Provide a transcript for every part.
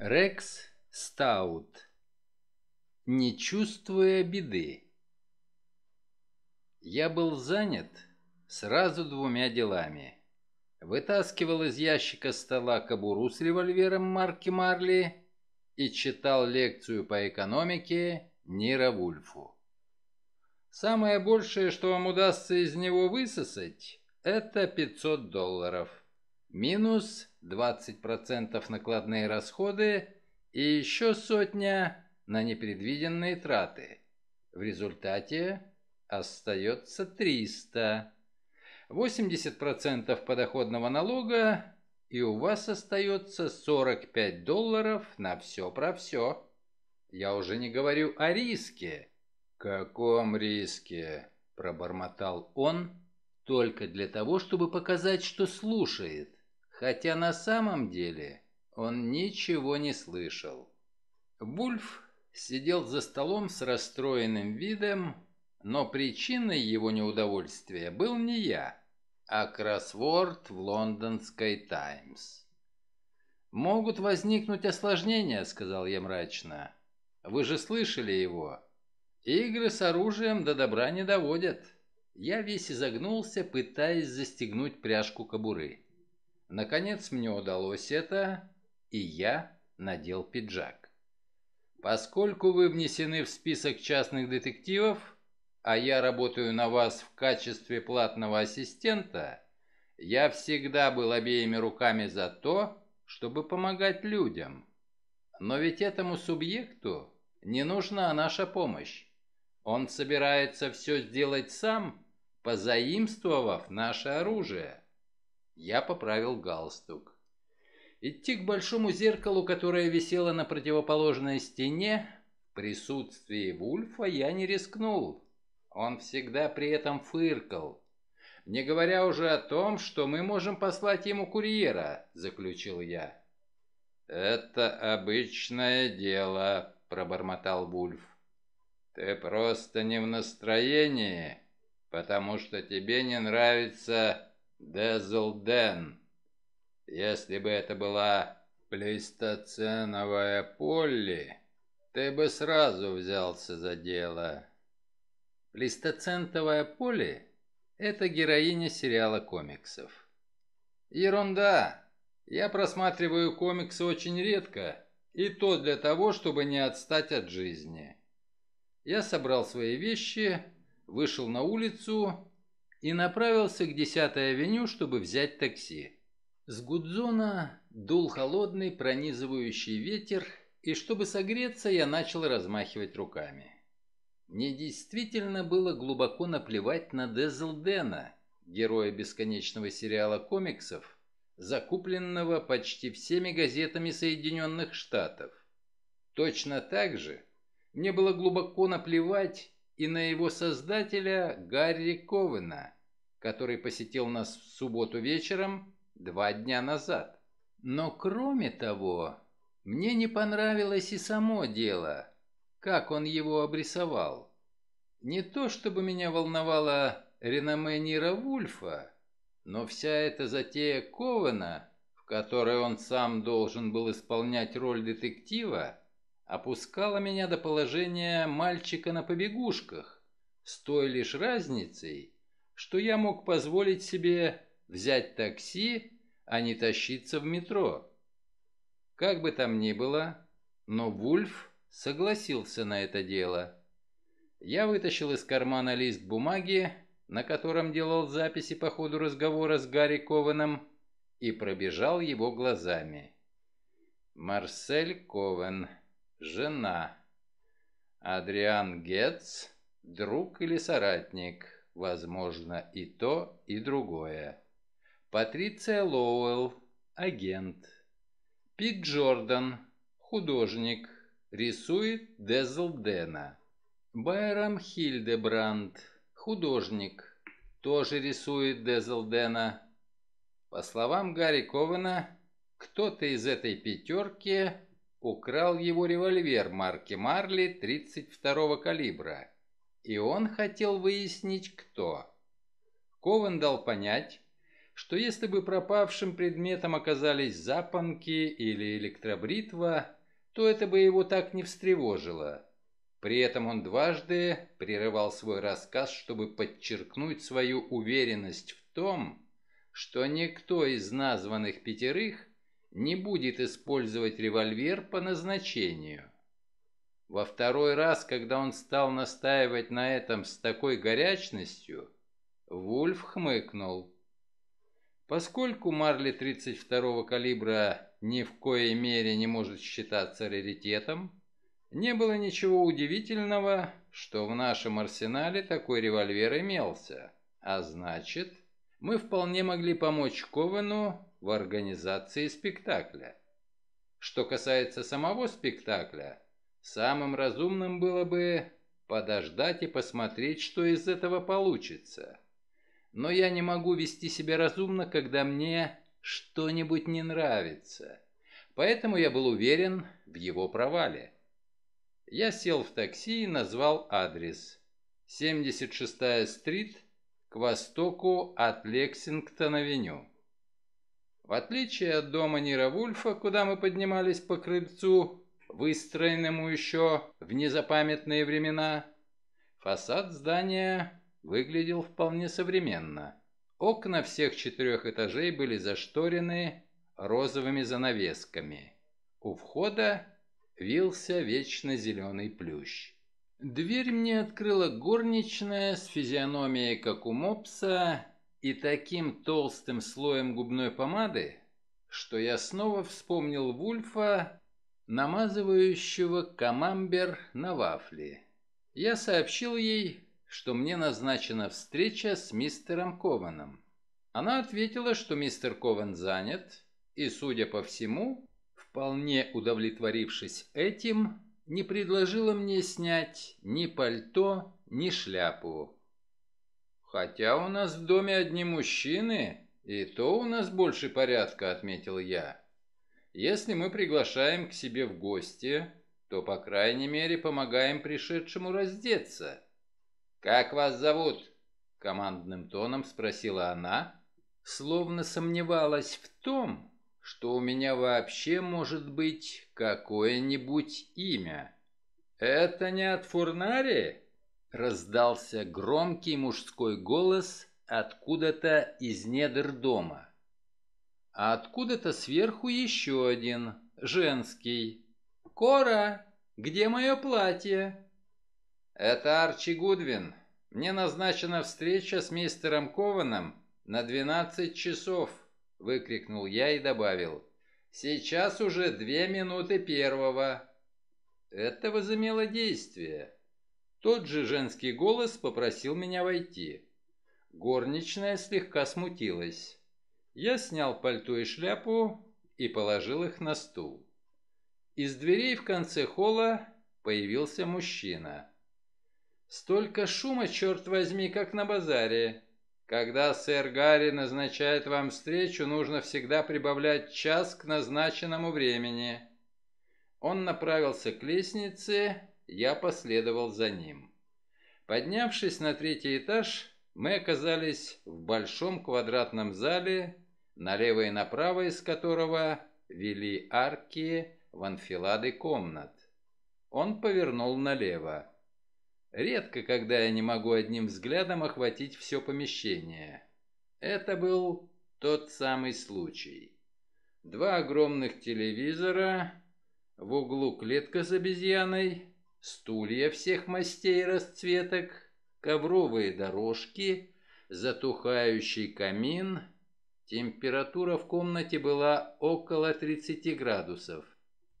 Рекс Стаут. Не чувствуя беды. Я был занят сразу двумя делами. Вытаскивал из ящика стола кобуру с револьвером марки Марли и читал лекцию по экономике Нира Вульфу. Самое большее, что вам удастся из него высосать, это 500 долларов минус 20% накладные расходы и еще сотня на непредвиденные траты. В результате остается 300. 80% подоходного налога, и у вас остается 45 долларов на все про все. Я уже не говорю о риске. «Каком риске?» – пробормотал он, только для того, чтобы показать, что слушает хотя на самом деле он ничего не слышал. Вульф сидел за столом с расстроенным видом, но причиной его неудовольствия был не я, а кроссворд в лондонской «Таймс». «Могут возникнуть осложнения», — сказал я мрачно. «Вы же слышали его. Игры с оружием до добра не доводят». Я весь изогнулся, пытаясь застегнуть пряжку кобуры. Наконец мне удалось это, и я надел пиджак. Поскольку вы внесены в список частных детективов, а я работаю на вас в качестве платного ассистента, я всегда был обеими руками за то, чтобы помогать людям. Но ведь этому субъекту не нужна наша помощь. Он собирается все сделать сам, позаимствовав наше оружие. Я поправил галстук. Идти к большому зеркалу, которое висело на противоположной стене, в присутствии Вульфа я не рискнул. Он всегда при этом фыркал. «Не говоря уже о том, что мы можем послать ему курьера», — заключил я. «Это обычное дело», — пробормотал Вульф. «Ты просто не в настроении, потому что тебе не нравится Дезлден. Если бы это была плейстоценовая Полли, ты бы сразу взялся за дело. Плейстоцентовая Полли — это героиня сериала комиксов. Ерунда. Я просматриваю комиксы очень редко, и то для того, чтобы не отстать от жизни. Я собрал свои вещи, вышел на улицу и направился к 10-й авеню, чтобы взять такси. С Гудзона дул холодный пронизывающий ветер, и чтобы согреться, я начал размахивать руками. Мне действительно было глубоко наплевать на Дезлдена, героя бесконечного сериала комиксов, закупленного почти всеми газетами Соединенных Штатов. Точно так же мне было глубоко наплевать и на его создателя Гарри Ковена, который посетил нас в субботу вечером два дня назад. Но кроме того, мне не понравилось и само дело, как он его обрисовал. Не то чтобы меня волновало реноме Нира Вульфа, но вся эта затея Ковена, в которой он сам должен был исполнять роль детектива, опускала меня до положения мальчика на побегушках, с той лишь разницей, что я мог позволить себе взять такси, а не тащиться в метро. Как бы там ни было, но Вульф согласился на это дело. Я вытащил из кармана лист бумаги, на котором делал записи по ходу разговора с Гарри Кованом, и пробежал его глазами. Марсель Ковен, жена. Адриан Гетц, друг или соратник, возможно и то, и другое. Патриция Лоуэлл, агент. Пит Джордан, художник, рисует Дезлдена. Байрам Хильдебранд, художник, тоже рисует Дезлдена. По словам Гарри Кована, кто-то из этой пятерки украл его револьвер марки Марли 32-го калибра, и он хотел выяснить, кто. Ковен дал понять, что если бы пропавшим предметом оказались запонки или электробритва, то это бы его так не встревожило. При этом он дважды прерывал свой рассказ, чтобы подчеркнуть свою уверенность в том, что никто из названных пятерых не будет использовать револьвер по назначению. Во второй раз, когда он стал настаивать на этом с такой горячностью, Вульф хмыкнул. Поскольку Марли 32-го калибра ни в коей мере не может считаться раритетом, не было ничего удивительного, что в нашем арсенале такой револьвер имелся. А значит, мы вполне могли помочь Ковану в организации спектакля. Что касается самого спектакля, самым разумным было бы подождать и посмотреть, что из этого получится. Но я не могу вести себя разумно, когда мне что-нибудь не нравится. Поэтому я был уверен в его провале. Я сел в такси и назвал адрес. 76-я стрит к востоку от Лексингтона веню. В отличие от дома Нира Вульфа, куда мы поднимались по крыльцу, выстроенному еще в незапамятные времена, фасад здания выглядел вполне современно. Окна всех четырех этажей были зашторены розовыми занавесками. У входа вился вечно зеленый плющ. Дверь мне открыла горничная с физиономией, как у мопса, и таким толстым слоем губной помады, что я снова вспомнил Вульфа, намазывающего камамбер на вафли. Я сообщил ей, что мне назначена встреча с мистером Кованом. Она ответила, что мистер Кован занят, и, судя по всему, вполне удовлетворившись этим, не предложила мне снять ни пальто, ни шляпу. «Хотя у нас в доме одни мужчины, и то у нас больше порядка», — отметил я. «Если мы приглашаем к себе в гости, то, по крайней мере, помогаем пришедшему раздеться». «Как вас зовут?» — командным тоном спросила она, словно сомневалась в том, что у меня вообще может быть какое-нибудь имя. «Это не от Фурнари?» Раздался громкий мужской голос откуда-то из недр дома. А откуда-то сверху еще один, женский. «Кора, где мое платье?» «Это Арчи Гудвин. Мне назначена встреча с мистером Кованом на 12 часов», — выкрикнул я и добавил. «Сейчас уже две минуты первого». Это возымело действие. Тот же женский голос попросил меня войти. Горничная слегка смутилась. Я снял пальто и шляпу и положил их на стул. Из дверей в конце холла появился мужчина. «Столько шума, черт возьми, как на базаре. Когда сэр Гарри назначает вам встречу, нужно всегда прибавлять час к назначенному времени». Он направился к лестнице, я последовал за ним. Поднявшись на третий этаж, мы оказались в большом квадратном зале, налево и направо из которого вели арки в анфилады комнат. Он повернул налево. Редко, когда я не могу одним взглядом охватить все помещение. Это был тот самый случай. Два огромных телевизора, в углу клетка с обезьяной, стулья всех мастей и расцветок, ковровые дорожки, затухающий камин. Температура в комнате была около 30 градусов.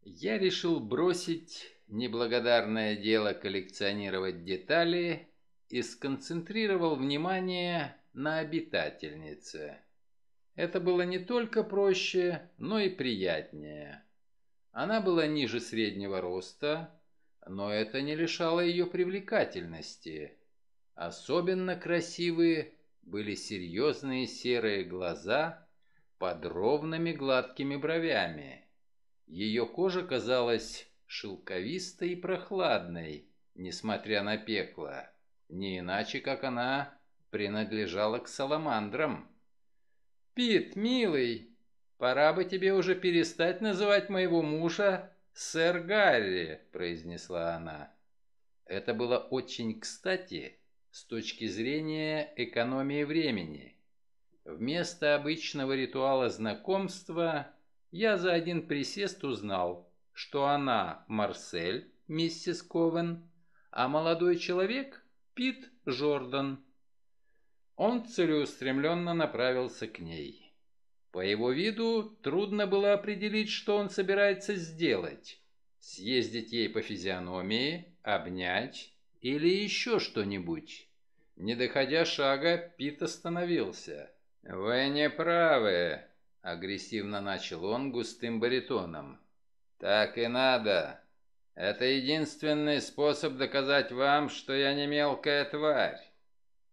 Я решил бросить неблагодарное дело коллекционировать детали и сконцентрировал внимание на обитательнице. Это было не только проще, но и приятнее. Она была ниже среднего роста, но это не лишало ее привлекательности. Особенно красивые были серьезные серые глаза под ровными гладкими бровями. Ее кожа казалась шелковистой и прохладной, несмотря на пекло, не иначе, как она принадлежала к саламандрам. «Пит, милый, пора бы тебе уже перестать называть моего мужа «Сэр Гарри», — произнесла она. Это было очень кстати с точки зрения экономии времени. Вместо обычного ритуала знакомства я за один присест узнал, что она Марсель, миссис Ковен, а молодой человек Пит Джордан. Он целеустремленно направился к ней. По его виду трудно было определить, что он собирается сделать. Съездить ей по физиономии, обнять или еще что-нибудь. Не доходя шага, Пит остановился. «Вы не правы», — агрессивно начал он густым баритоном. «Так и надо. Это единственный способ доказать вам, что я не мелкая тварь.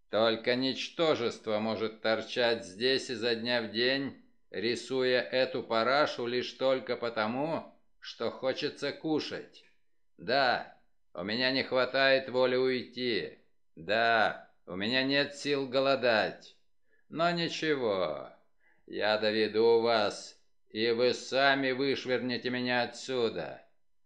Только ничтожество может торчать здесь изо дня в день рисуя эту парашу лишь только потому, что хочется кушать. Да, у меня не хватает воли уйти. Да, у меня нет сил голодать. Но ничего, я доведу вас, и вы сами вышвырнете меня отсюда.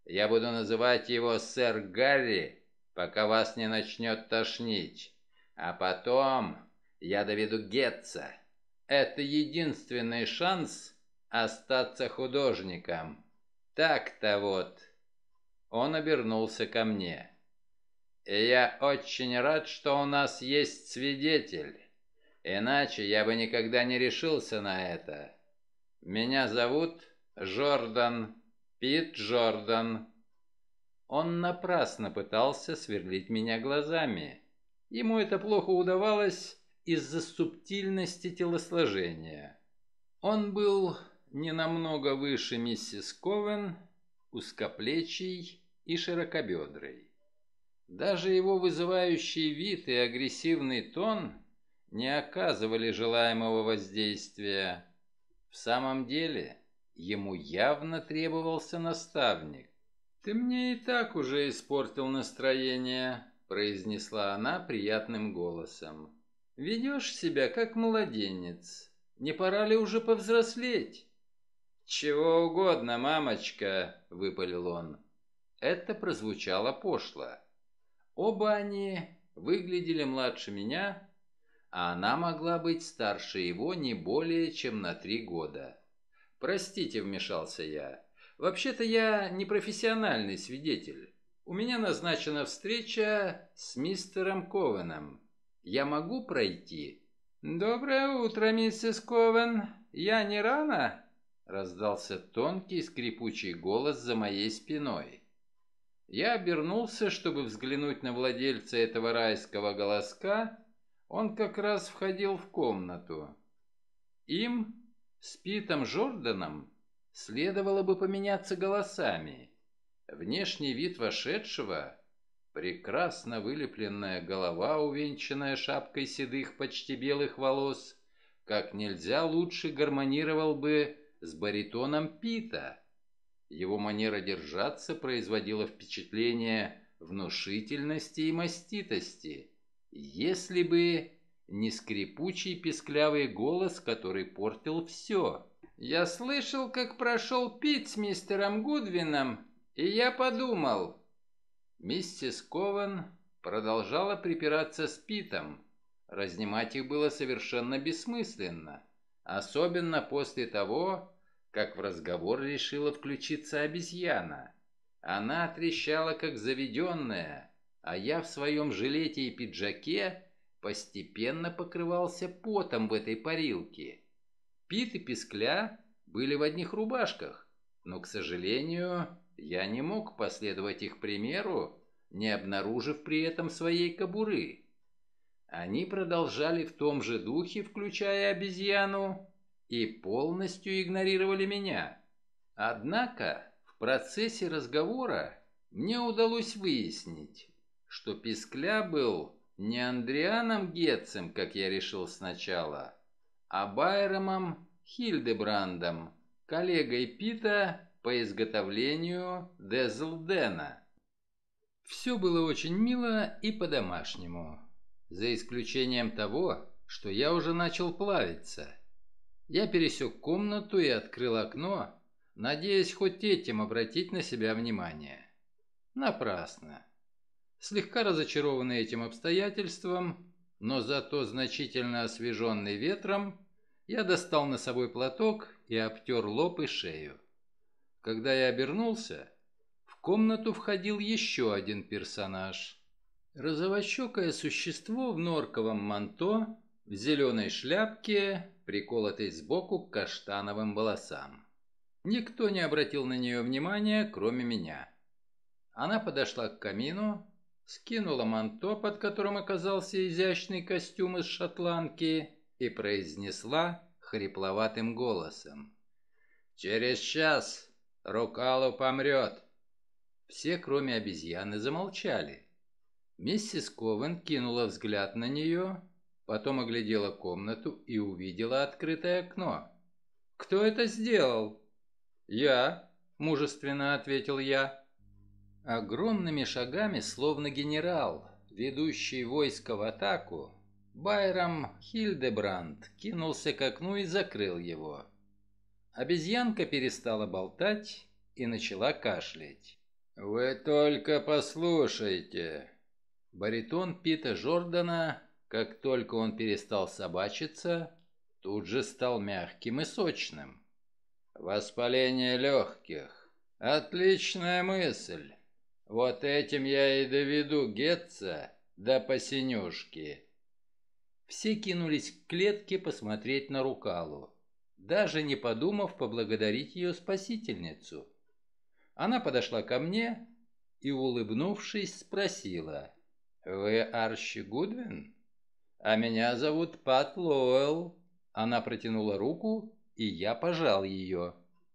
Я буду называть его сэр Гарри, пока вас не начнет тошнить. А потом я доведу Гетца. Это единственный шанс остаться художником. Так-то вот. Он обернулся ко мне. И я очень рад, что у нас есть свидетель. Иначе я бы никогда не решился на это. Меня зовут Джордан, Пит Джордан. Он напрасно пытался сверлить меня глазами. Ему это плохо удавалось, из-за субтильности телосложения. Он был не намного выше миссис Ковен, узкоплечий и широкобедрый. Даже его вызывающий вид и агрессивный тон не оказывали желаемого воздействия. В самом деле, ему явно требовался наставник. «Ты мне и так уже испортил настроение», — произнесла она приятным голосом. Ведешь себя как младенец. Не пора ли уже повзрослеть? Чего угодно, мамочка, выпалил он. Это прозвучало пошло. Оба они выглядели младше меня, а она могла быть старше его не более чем на три года. Простите, вмешался я. Вообще-то я не профессиональный свидетель. У меня назначена встреча с мистером Ковеном. Я могу пройти?» «Доброе утро, миссис Ковен. Я не рано?» Раздался тонкий скрипучий голос за моей спиной. Я обернулся, чтобы взглянуть на владельца этого райского голоска. Он как раз входил в комнату. Им, с Питом Жорданом, следовало бы поменяться голосами. Внешний вид вошедшего прекрасно вылепленная голова, увенчанная шапкой седых, почти белых волос, как нельзя лучше гармонировал бы с баритоном Пита. Его манера держаться производила впечатление внушительности и маститости, если бы не скрипучий песклявый голос, который портил все. «Я слышал, как прошел Пит с мистером Гудвином, и я подумал, Миссис Кован продолжала припираться с Питом. Разнимать их было совершенно бессмысленно, особенно после того, как в разговор решила включиться обезьяна. Она трещала, как заведенная, а я в своем жилете и пиджаке постепенно покрывался потом в этой парилке. Пит и Пескля были в одних рубашках, но, к сожалению, я не мог последовать их примеру, не обнаружив при этом своей кобуры. Они продолжали в том же духе, включая обезьяну, и полностью игнорировали меня. Однако в процессе разговора мне удалось выяснить, что Пискля был не Андрианом Гетцем, как я решил сначала, а Байромом Хильдебрандом, коллегой Пита по изготовлению Дезлдена. Все было очень мило и по-домашнему, за исключением того, что я уже начал плавиться. Я пересек комнату и открыл окно, надеясь хоть этим обратить на себя внимание. Напрасно. Слегка разочарованный этим обстоятельством, но зато значительно освеженный ветром, я достал носовой платок и обтер лоб и шею. Когда я обернулся, в комнату входил еще один персонаж. Розовощекое существо в норковом манто, в зеленой шляпке, приколотой сбоку к каштановым волосам. Никто не обратил на нее внимания, кроме меня. Она подошла к камину, скинула манто, под которым оказался изящный костюм из шотландки, и произнесла хрипловатым голосом. «Через час Рукалу помрет!» Все, кроме обезьяны, замолчали. Миссис Ковен кинула взгляд на нее, потом оглядела комнату и увидела открытое окно. «Кто это сделал?» «Я», — мужественно ответил я. Огромными шагами, словно генерал, ведущий войско в атаку, Байрам Хильдебранд кинулся к окну и закрыл его. Обезьянка перестала болтать и начала кашлять. «Вы только послушайте!» Баритон Пита Джордана, как только он перестал собачиться, тут же стал мягким и сочным. «Воспаление легких. Отличная мысль. Вот этим я и доведу Гетца до посинюшки». Все кинулись к клетке посмотреть на Рукалу даже не подумав поблагодарить ее спасительницу. Она подошла ко мне и, улыбнувшись, спросила, «Вы Арчи Гудвин?» «А меня зовут Пат Лоуэлл». Она протянула руку, и я пожал ее.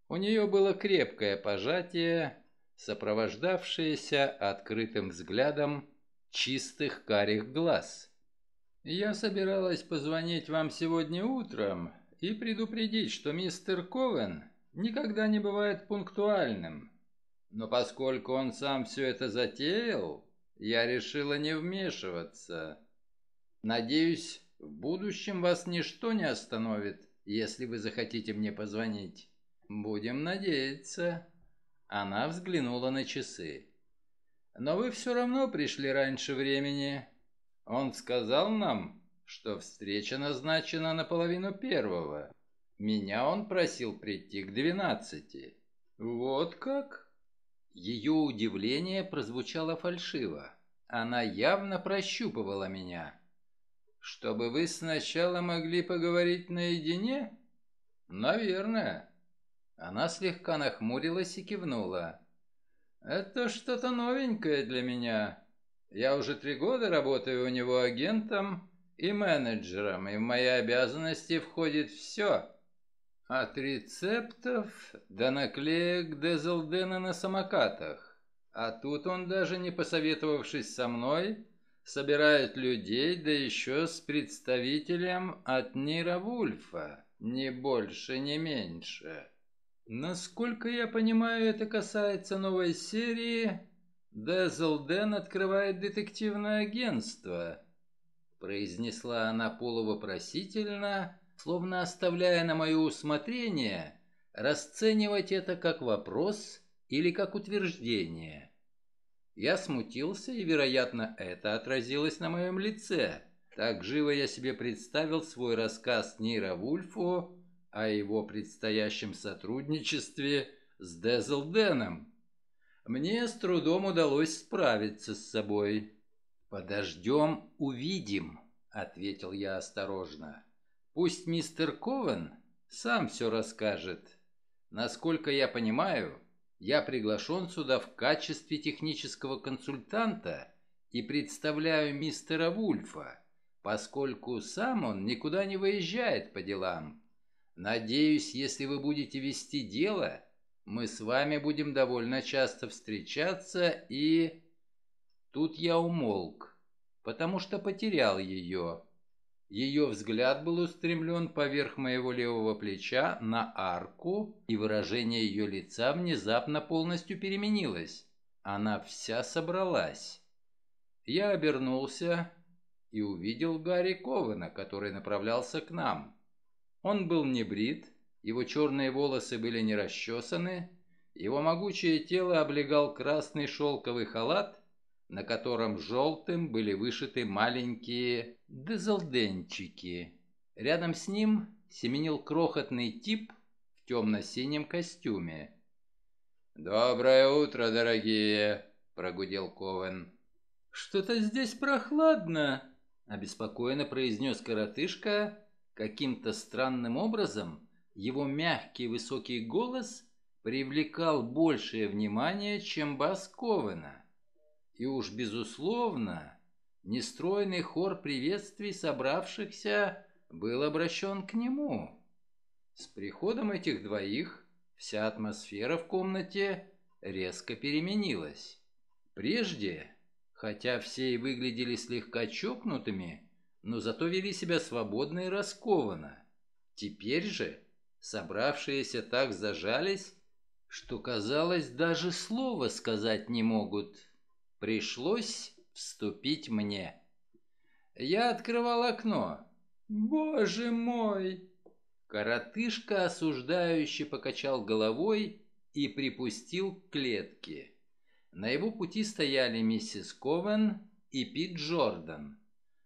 У нее было крепкое пожатие, сопровождавшееся открытым взглядом чистых карих глаз. «Я собиралась позвонить вам сегодня утром», и предупредить, что мистер Ковен никогда не бывает пунктуальным. Но поскольку он сам все это затеял, я решила не вмешиваться. Надеюсь, в будущем вас ничто не остановит, если вы захотите мне позвонить. Будем надеяться. Она взглянула на часы. Но вы все равно пришли раньше времени. Он сказал нам, что встреча назначена на половину первого. Меня он просил прийти к двенадцати. Вот как? Ее удивление прозвучало фальшиво. Она явно прощупывала меня. Чтобы вы сначала могли поговорить наедине? Наверное. Она слегка нахмурилась и кивнула. Это что-то новенькое для меня. Я уже три года работаю у него агентом, и менеджером, и в мои обязанности входит все. От рецептов до наклеек Дезелдена на самокатах. А тут он, даже не посоветовавшись со мной, собирает людей, да еще с представителем от Нира Вульфа, ни больше, ни меньше. Насколько я понимаю, это касается новой серии «Дезелден открывает детективное агентство», произнесла она полувопросительно, словно оставляя на мое усмотрение расценивать это как вопрос или как утверждение. Я смутился, и, вероятно, это отразилось на моем лице. Так живо я себе представил свой рассказ Нира Вульфу о его предстоящем сотрудничестве с Дезелденом. Мне с трудом удалось справиться с собой. «Подождем, увидим», — ответил я осторожно. «Пусть мистер Ковен сам все расскажет. Насколько я понимаю, я приглашен сюда в качестве технического консультанта и представляю мистера Вульфа, поскольку сам он никуда не выезжает по делам. Надеюсь, если вы будете вести дело, мы с вами будем довольно часто встречаться и...» Тут я умолк, потому что потерял ее. Ее взгляд был устремлен поверх моего левого плеча на арку, и выражение ее лица внезапно полностью переменилось. Она вся собралась. Я обернулся и увидел Гарри Кована, который направлялся к нам. Он был не брит, его черные волосы были не расчесаны, его могучее тело облегал красный шелковый халат, на котором желтым были вышиты маленькие дезелденчики. Рядом с ним семенил крохотный тип в темно-синем костюме. «Доброе утро, дорогие!» — прогудел Ковен. «Что-то здесь прохладно!» — обеспокоенно произнес коротышка. Каким-то странным образом его мягкий высокий голос привлекал большее внимание, чем бас Ковена и уж, безусловно, нестройный хор приветствий собравшихся был обращен к нему. С приходом этих двоих вся атмосфера в комнате резко переменилась. Прежде, хотя все и выглядели слегка чокнутыми, но зато вели себя свободно и раскованно. Теперь же собравшиеся так зажались, что, казалось, даже слова сказать не могут. Пришлось вступить мне. Я открывал окно. «Боже мой!» Коротышка осуждающе покачал головой и припустил к клетке. На его пути стояли миссис Ковен и Пит Джордан.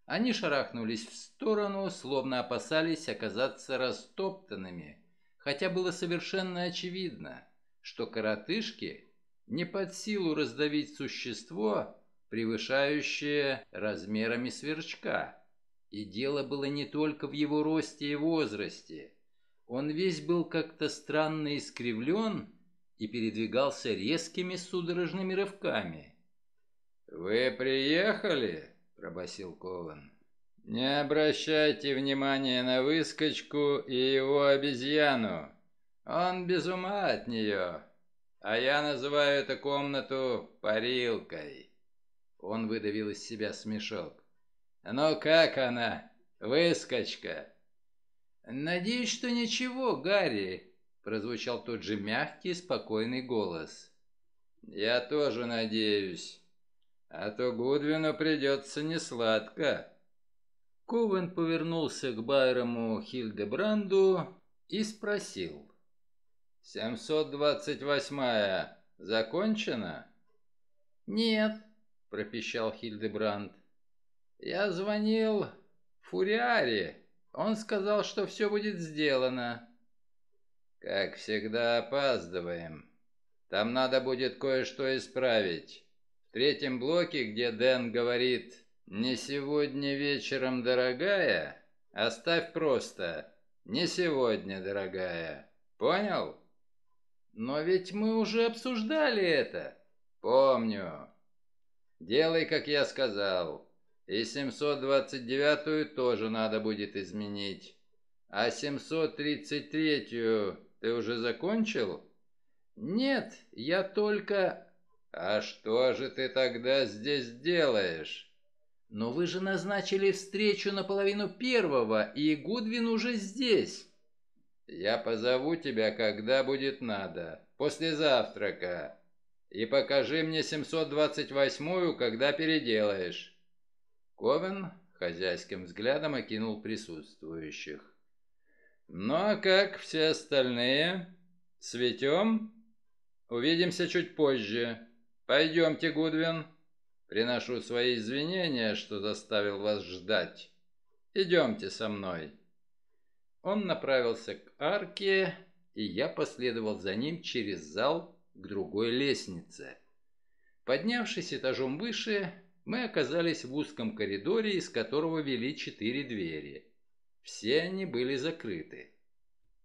Они шарахнулись в сторону, словно опасались оказаться растоптанными, хотя было совершенно очевидно, что коротышки не под силу раздавить существо, превышающее размерами сверчка. И дело было не только в его росте и возрасте. Он весь был как-то странно искривлен и передвигался резкими судорожными рывками. «Вы приехали?» – пробасил Кован. «Не обращайте внимания на выскочку и его обезьяну. Он без ума от нее, а я называю эту комнату парилкой. Он выдавил из себя смешок. Но как она, выскочка? Надеюсь, что ничего, Гарри, прозвучал тот же мягкий, спокойный голос. Я тоже надеюсь. А то Гудвину придется несладко. Ковен повернулся к Байрому Хильдебранду и спросил. «728-я закончена?» «Нет», — пропищал Хильдебранд. «Я звонил Фуриаре. Он сказал, что все будет сделано». «Как всегда опаздываем. Там надо будет кое-что исправить. В третьем блоке, где Дэн говорит «Не сегодня вечером, дорогая», оставь просто «Не сегодня, дорогая». Понял?» «Но ведь мы уже обсуждали это». «Помню». «Делай, как я сказал. И 729-ю тоже надо будет изменить. А 733-ю ты уже закончил?» «Нет, я только...» «А что же ты тогда здесь делаешь?» «Но вы же назначили встречу на половину первого, и Гудвин уже здесь». Я позову тебя, когда будет надо, после завтрака. И покажи мне 728-ю, когда переделаешь». Ковен хозяйским взглядом окинул присутствующих. «Ну а как все остальные? Светем? Увидимся чуть позже. Пойдемте, Гудвин. Приношу свои извинения, что заставил вас ждать. Идемте со мной». Он направился к арке, и я последовал за ним через зал к другой лестнице. Поднявшись этажом выше, мы оказались в узком коридоре, из которого вели четыре двери. Все они были закрыты.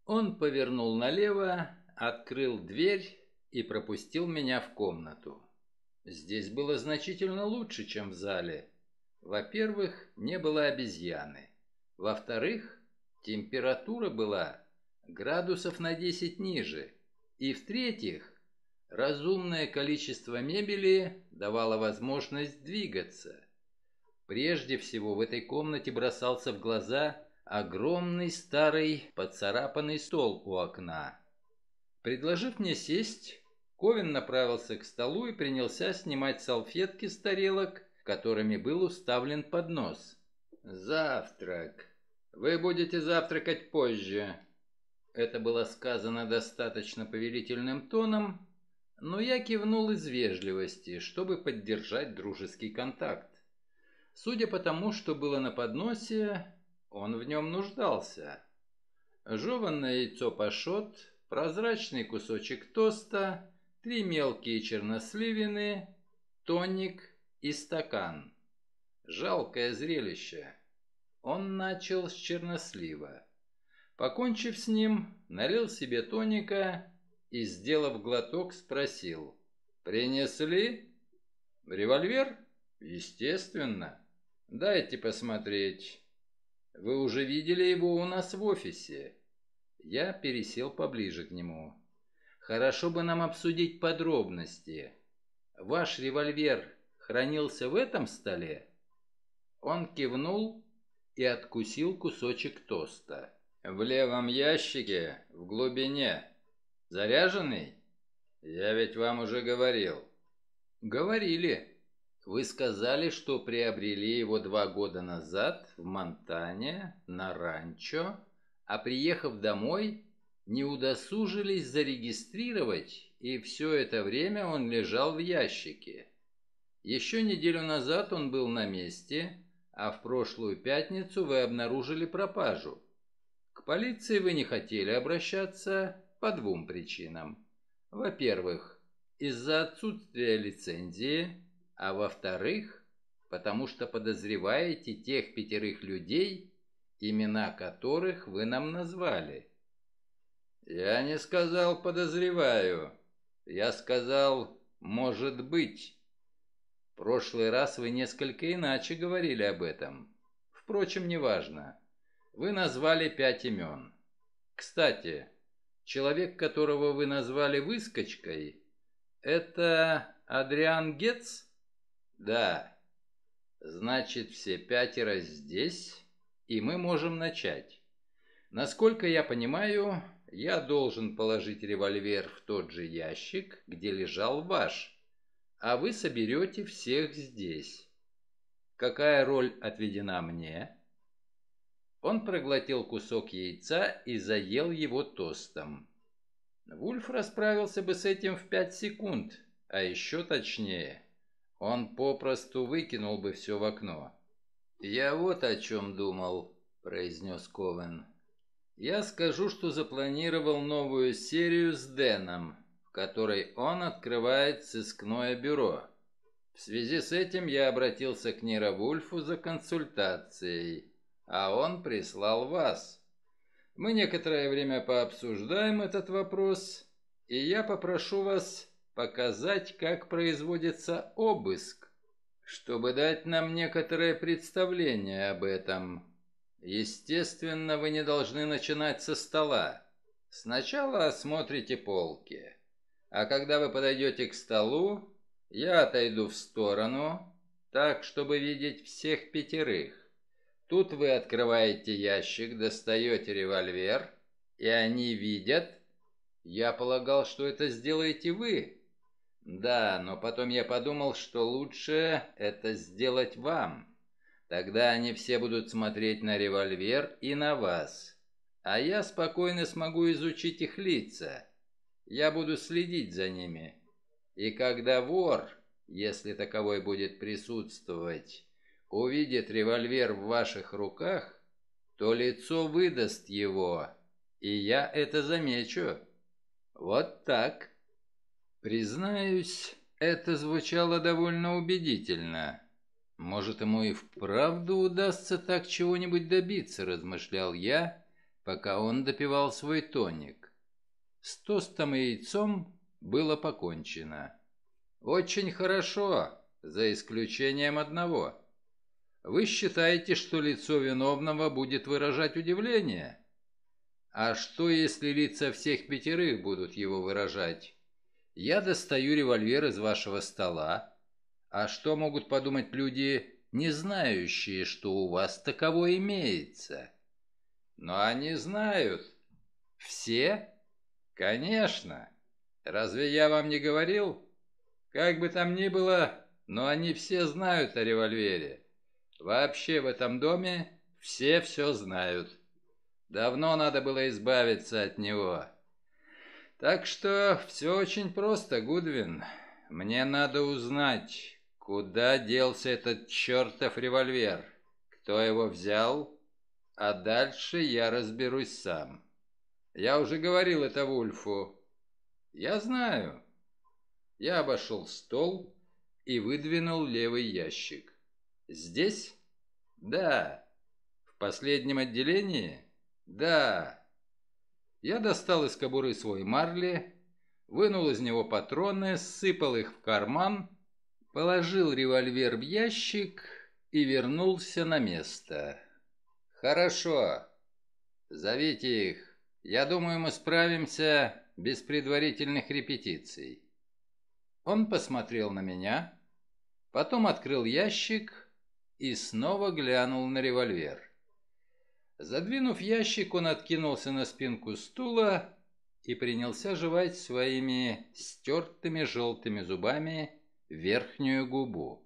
Он повернул налево, открыл дверь и пропустил меня в комнату. Здесь было значительно лучше, чем в зале. Во-первых, не было обезьяны. Во-вторых, Температура была градусов на 10 ниже. И в-третьих, разумное количество мебели давало возможность двигаться. Прежде всего в этой комнате бросался в глаза огромный старый поцарапанный стол у окна. Предложив мне сесть, Ковин направился к столу и принялся снимать салфетки с тарелок, которыми был уставлен поднос. «Завтрак», «Вы будете завтракать позже». Это было сказано достаточно повелительным тоном, но я кивнул из вежливости, чтобы поддержать дружеский контакт. Судя по тому, что было на подносе, он в нем нуждался. Жеванное яйцо пашот, прозрачный кусочек тоста, три мелкие черносливины, тоник и стакан. Жалкое зрелище. Он начал с чернослива. Покончив с ним, налил себе тоника и, сделав глоток, спросил. «Принесли?» «Револьвер?» «Естественно. Дайте посмотреть. Вы уже видели его у нас в офисе». Я пересел поближе к нему. «Хорошо бы нам обсудить подробности. Ваш револьвер хранился в этом столе?» Он кивнул и откусил кусочек тоста. «В левом ящике, в глубине. Заряженный? Я ведь вам уже говорил». «Говорили. Вы сказали, что приобрели его два года назад в Монтане, на ранчо, а приехав домой, не удосужились зарегистрировать, и все это время он лежал в ящике. Еще неделю назад он был на месте, а в прошлую пятницу вы обнаружили пропажу. К полиции вы не хотели обращаться по двум причинам. Во-первых, из-за отсутствия лицензии, а во-вторых, потому что подозреваете тех пятерых людей, имена которых вы нам назвали. Я не сказал «подозреваю». Я сказал «может быть» прошлый раз вы несколько иначе говорили об этом. Впрочем, неважно. Вы назвали пять имен. Кстати, человек, которого вы назвали выскочкой, это Адриан Гетц? Да. Значит, все пятеро здесь, и мы можем начать. Насколько я понимаю, я должен положить револьвер в тот же ящик, где лежал ваш а вы соберете всех здесь. Какая роль отведена мне?» Он проглотил кусок яйца и заел его тостом. Вульф расправился бы с этим в пять секунд, а еще точнее, он попросту выкинул бы все в окно. «Я вот о чем думал», — произнес Ковен. «Я скажу, что запланировал новую серию с Дэном, которой он открывает сыскное бюро. В связи с этим я обратился к Нировульфу за консультацией, а он прислал вас. Мы некоторое время пообсуждаем этот вопрос, и я попрошу вас показать, как производится обыск, чтобы дать нам некоторое представление об этом. Естественно, вы не должны начинать со стола. Сначала осмотрите полки. А когда вы подойдете к столу, я отойду в сторону, так, чтобы видеть всех пятерых. Тут вы открываете ящик, достаете револьвер, и они видят... Я полагал, что это сделаете вы. Да, но потом я подумал, что лучше это сделать вам. Тогда они все будут смотреть на револьвер и на вас. А я спокойно смогу изучить их лица. Я буду следить за ними. И когда вор, если таковой будет присутствовать, увидит револьвер в ваших руках, то лицо выдаст его, и я это замечу. Вот так. Признаюсь, это звучало довольно убедительно. Может, ему и вправду удастся так чего-нибудь добиться, размышлял я, пока он допивал свой тоник. С тостом и яйцом было покончено. «Очень хорошо, за исключением одного. Вы считаете, что лицо виновного будет выражать удивление?» «А что, если лица всех пятерых будут его выражать?» «Я достаю револьвер из вашего стола. А что могут подумать люди, не знающие, что у вас таково имеется?» «Но они знают. Все?» «Конечно! Разве я вам не говорил? Как бы там ни было, но они все знают о револьвере. Вообще в этом доме все все знают. Давно надо было избавиться от него. Так что все очень просто, Гудвин. Мне надо узнать, куда делся этот чертов револьвер, кто его взял, а дальше я разберусь сам». Я уже говорил это Вульфу. Я знаю. Я обошел стол и выдвинул левый ящик. Здесь? Да. В последнем отделении? Да. Я достал из кобуры свой марли, вынул из него патроны, сыпал их в карман, положил револьвер в ящик и вернулся на место. Хорошо. Зовите их. Я думаю, мы справимся без предварительных репетиций. Он посмотрел на меня, потом открыл ящик и снова глянул на револьвер. Задвинув ящик, он откинулся на спинку стула и принялся жевать своими стертыми желтыми зубами верхнюю губу.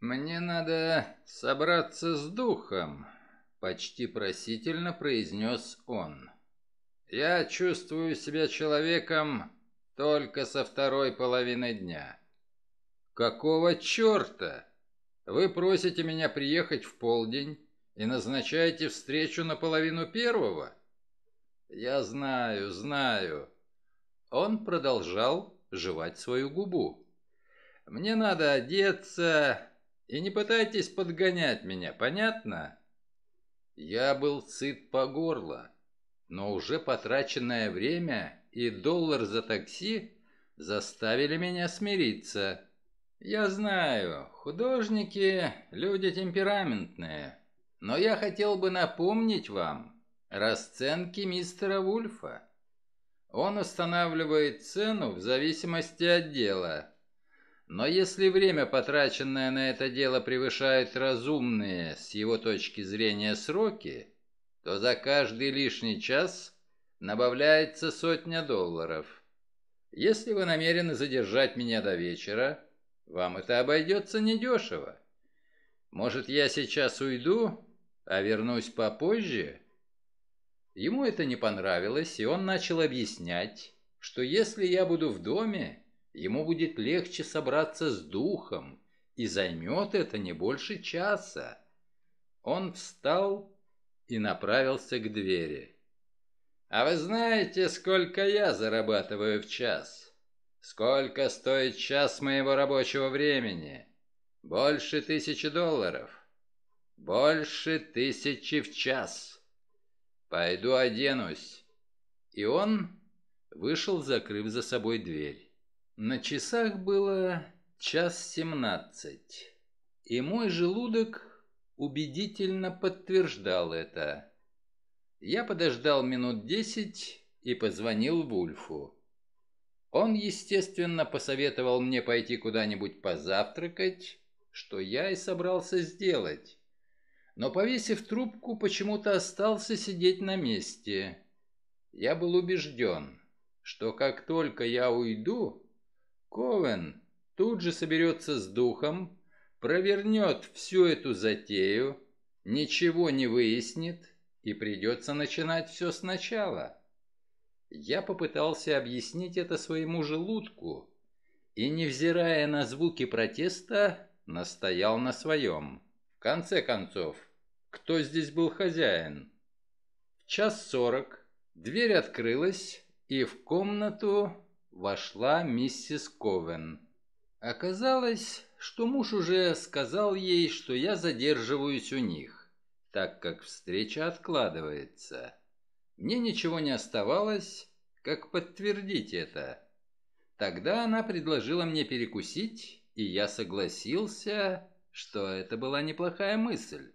«Мне надо собраться с духом», — почти просительно произнес он. Я чувствую себя человеком только со второй половины дня. Какого черта? Вы просите меня приехать в полдень и назначаете встречу на половину первого? Я знаю, знаю. Он продолжал жевать свою губу. Мне надо одеться, и не пытайтесь подгонять меня, понятно? Я был сыт по горло но уже потраченное время и доллар за такси заставили меня смириться. Я знаю, художники – люди темпераментные, но я хотел бы напомнить вам расценки мистера Вульфа. Он устанавливает цену в зависимости от дела. Но если время, потраченное на это дело, превышает разумные, с его точки зрения, сроки, то за каждый лишний час набавляется сотня долларов. Если вы намерены задержать меня до вечера, вам это обойдется недешево. Может, я сейчас уйду, а вернусь попозже?» Ему это не понравилось, и он начал объяснять, что если я буду в доме, ему будет легче собраться с духом, и займет это не больше часа. Он встал и направился к двери. «А вы знаете, сколько я зарабатываю в час? Сколько стоит час моего рабочего времени? Больше тысячи долларов. Больше тысячи в час. Пойду оденусь». И он вышел, закрыв за собой дверь. На часах было час семнадцать, и мой желудок убедительно подтверждал это. Я подождал минут десять и позвонил Вульфу. Он, естественно, посоветовал мне пойти куда-нибудь позавтракать, что я и собрался сделать. Но, повесив трубку, почему-то остался сидеть на месте. Я был убежден, что как только я уйду, Ковен тут же соберется с духом, провернет всю эту затею, ничего не выяснит и придется начинать все сначала. Я попытался объяснить это своему желудку и, невзирая на звуки протеста, настоял на своем. В конце концов, кто здесь был хозяин? В час сорок дверь открылась, и в комнату вошла миссис Ковен. Оказалось, что муж уже сказал ей, что я задерживаюсь у них, так как встреча откладывается. Мне ничего не оставалось, как подтвердить это. Тогда она предложила мне перекусить, и я согласился, что это была неплохая мысль.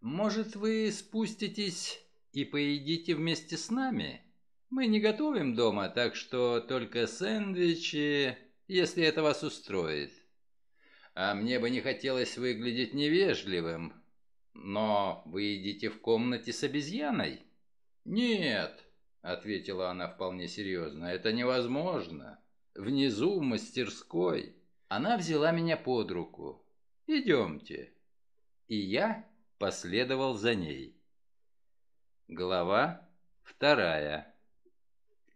«Может, вы спуститесь и поедите вместе с нами? Мы не готовим дома, так что только сэндвичи, если это вас устроит» а мне бы не хотелось выглядеть невежливым. Но вы едите в комнате с обезьяной? Нет, ответила она вполне серьезно, это невозможно. Внизу, в мастерской. Она взяла меня под руку. Идемте. И я последовал за ней. Глава вторая.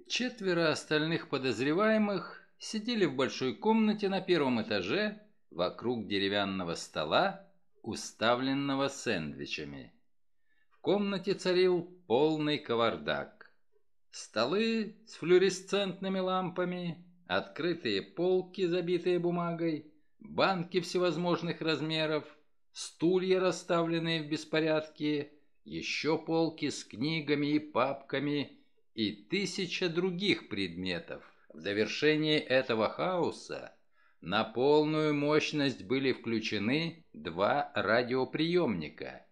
Четверо остальных подозреваемых сидели в большой комнате на первом этаже вокруг деревянного стола, уставленного сэндвичами. В комнате царил полный кавардак. Столы с флюоресцентными лампами, открытые полки, забитые бумагой, банки всевозможных размеров, стулья, расставленные в беспорядке, еще полки с книгами и папками и тысяча других предметов. В довершении этого хаоса на полную мощность были включены два радиоприемника.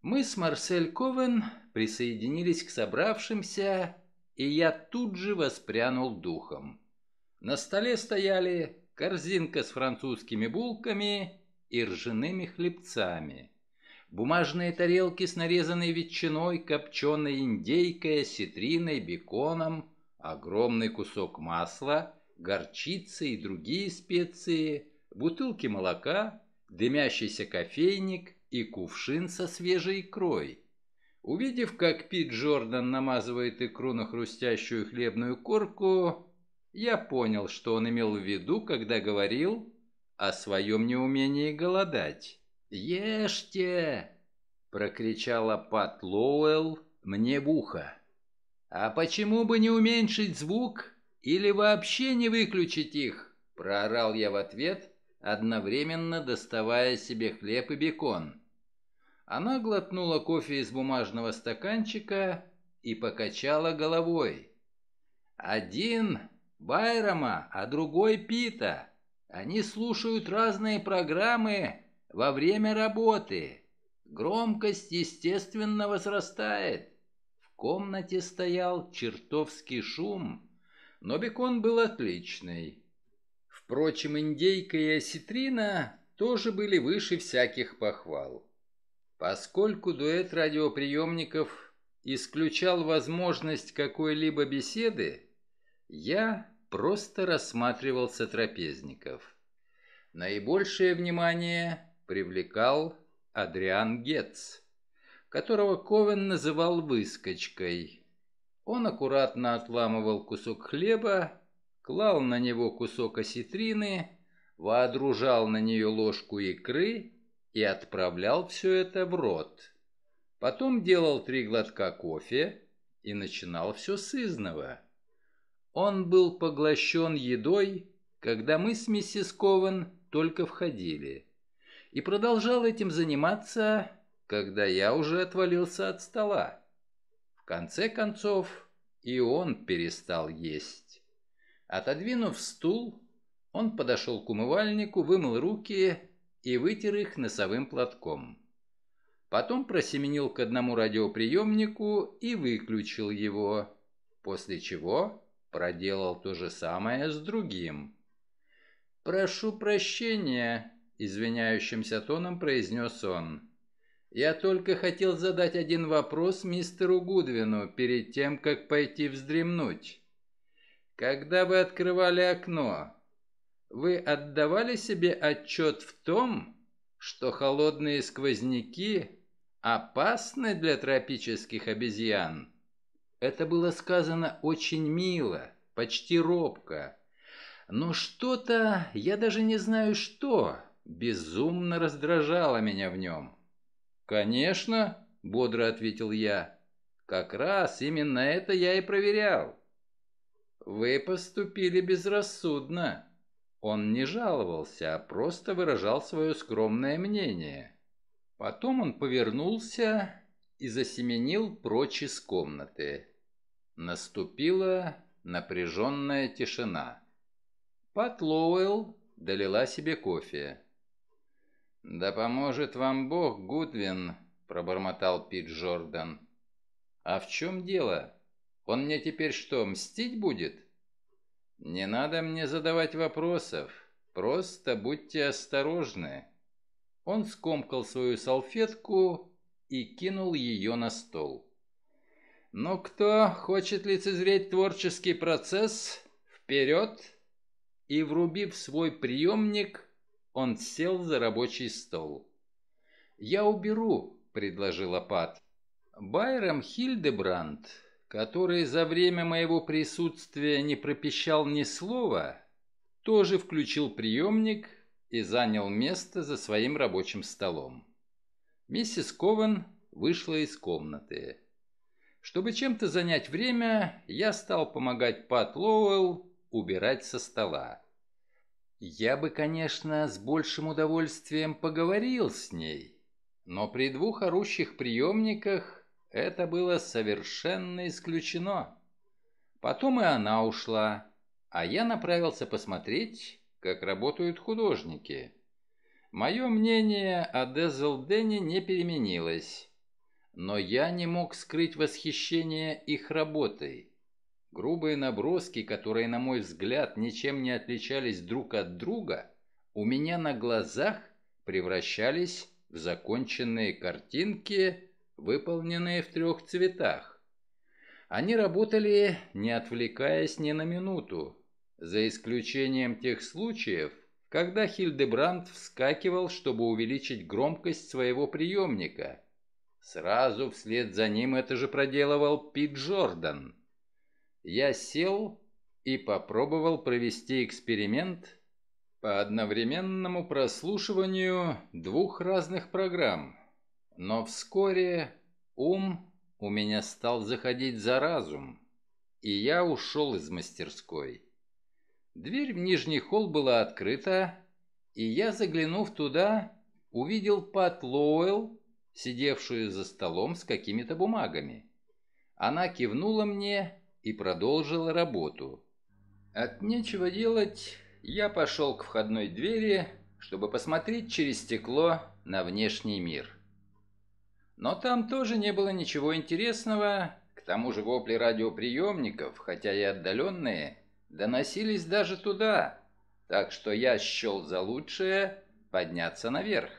Мы с Марсель Ковен присоединились к собравшимся, и я тут же воспрянул духом. На столе стояли корзинка с французскими булками и ржаными хлебцами, бумажные тарелки с нарезанной ветчиной, копченой индейкой, ситриной, беконом, огромный кусок масла — горчица и другие специи, бутылки молока, дымящийся кофейник и кувшин со свежей икрой. Увидев, как Пит Джордан намазывает икру на хрустящую хлебную корку, я понял, что он имел в виду, когда говорил о своем неумении голодать. «Ешьте!» — прокричала Пат Лоуэлл мне в ухо. «А почему бы не уменьшить звук или вообще не выключить их?» – проорал я в ответ, одновременно доставая себе хлеб и бекон. Она глотнула кофе из бумажного стаканчика и покачала головой. «Один Байрама, а другой Пита. Они слушают разные программы во время работы. Громкость, естественно, возрастает. В комнате стоял чертовский шум» но бекон был отличный. Впрочем, индейка и осетрина тоже были выше всяких похвал. Поскольку дуэт радиоприемников исключал возможность какой-либо беседы, я просто рассматривал сотрапезников. Наибольшее внимание привлекал Адриан Гетц, которого Ковен называл «выскочкой», он аккуратно отламывал кусок хлеба, клал на него кусок осетрины, воодружал на нее ложку икры и отправлял все это в рот. Потом делал три глотка кофе и начинал все с изного. Он был поглощен едой, когда мы с миссис Кован только входили, и продолжал этим заниматься, когда я уже отвалился от стола. В конце концов, и он перестал есть. Отодвинув стул, он подошел к умывальнику, вымыл руки и вытер их носовым платком. Потом просеменил к одному радиоприемнику и выключил его, после чего проделал то же самое с другим. «Прошу прощения», — извиняющимся тоном произнес он. Я только хотел задать один вопрос мистеру Гудвину перед тем, как пойти вздремнуть. Когда вы открывали окно, вы отдавали себе отчет в том, что холодные сквозняки опасны для тропических обезьян? Это было сказано очень мило, почти робко. Но что-то, я даже не знаю что, безумно раздражало меня в нем. «Конечно», — бодро ответил я. «Как раз именно это я и проверял». «Вы поступили безрассудно». Он не жаловался, а просто выражал свое скромное мнение. Потом он повернулся и засеменил прочь из комнаты. Наступила напряженная тишина. Пат Лоуэлл долила себе кофе. «Да поможет вам Бог, Гудвин», — пробормотал Пит Джордан. «А в чем дело? Он мне теперь что, мстить будет?» «Не надо мне задавать вопросов. Просто будьте осторожны». Он скомкал свою салфетку и кинул ее на стол. «Ну, кто хочет лицезреть творческий процесс? Вперед!» И, врубив свой приемник, он сел за рабочий стол. «Я уберу», — предложила Пат. Байрам Хильдебранд, который за время моего присутствия не пропищал ни слова, тоже включил приемник и занял место за своим рабочим столом. Миссис Кован вышла из комнаты. Чтобы чем-то занять время, я стал помогать Пат Лоуэлл убирать со стола. Я бы, конечно, с большим удовольствием поговорил с ней, но при двух орущих приемниках это было совершенно исключено. Потом и она ушла, а я направился посмотреть, как работают художники. Мое мнение о Дезл Дэнни не переменилось, но я не мог скрыть восхищение их работой. Грубые наброски, которые, на мой взгляд, ничем не отличались друг от друга, у меня на глазах превращались в законченные картинки, выполненные в трех цветах. Они работали, не отвлекаясь ни на минуту, за исключением тех случаев, когда Хильдебранд вскакивал, чтобы увеличить громкость своего приемника. Сразу вслед за ним это же проделывал Пит Джордан. Я сел и попробовал провести эксперимент по одновременному прослушиванию двух разных программ. Но вскоре ум у меня стал заходить за разум, и я ушел из мастерской. Дверь в нижний холл была открыта, и я, заглянув туда, увидел Пат Лоуэлл, сидевшую за столом с какими-то бумагами. Она кивнула мне и продолжил работу. От нечего делать я пошел к входной двери, чтобы посмотреть через стекло на внешний мир. Но там тоже не было ничего интересного, к тому же вопли радиоприемников, хотя и отдаленные, доносились даже туда, так что я счел за лучшее подняться наверх.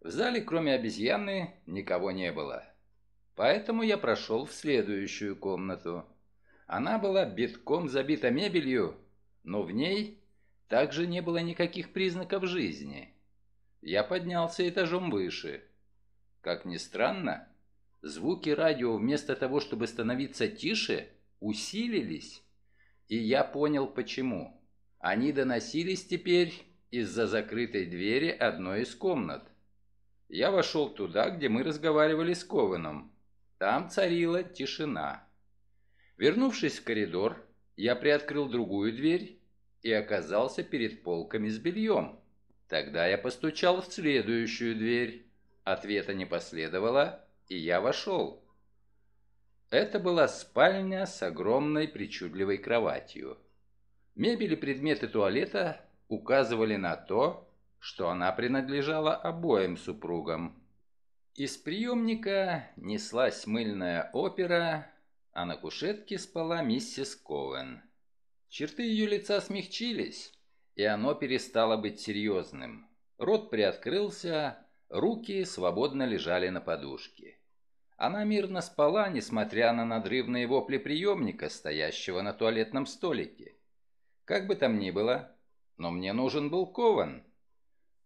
В зале, кроме обезьяны, никого не было. Поэтому я прошел в следующую комнату. Она была битком забита мебелью, но в ней также не было никаких признаков жизни. Я поднялся этажом выше. Как ни странно, звуки радио вместо того, чтобы становиться тише, усилились. И я понял почему. Они доносились теперь из-за закрытой двери одной из комнат. Я вошел туда, где мы разговаривали с Кованом. Там царила тишина. Вернувшись в коридор, я приоткрыл другую дверь и оказался перед полками с бельем. Тогда я постучал в следующую дверь. Ответа не последовало, и я вошел. Это была спальня с огромной причудливой кроватью. Мебель и предметы туалета указывали на то, что она принадлежала обоим супругам. Из приемника неслась мыльная опера, а на кушетке спала миссис Ковен. Черты ее лица смягчились, и оно перестало быть серьезным. Рот приоткрылся, руки свободно лежали на подушке. Она мирно спала, несмотря на надрывные вопли приемника, стоящего на туалетном столике. Как бы там ни было, но мне нужен был Кован.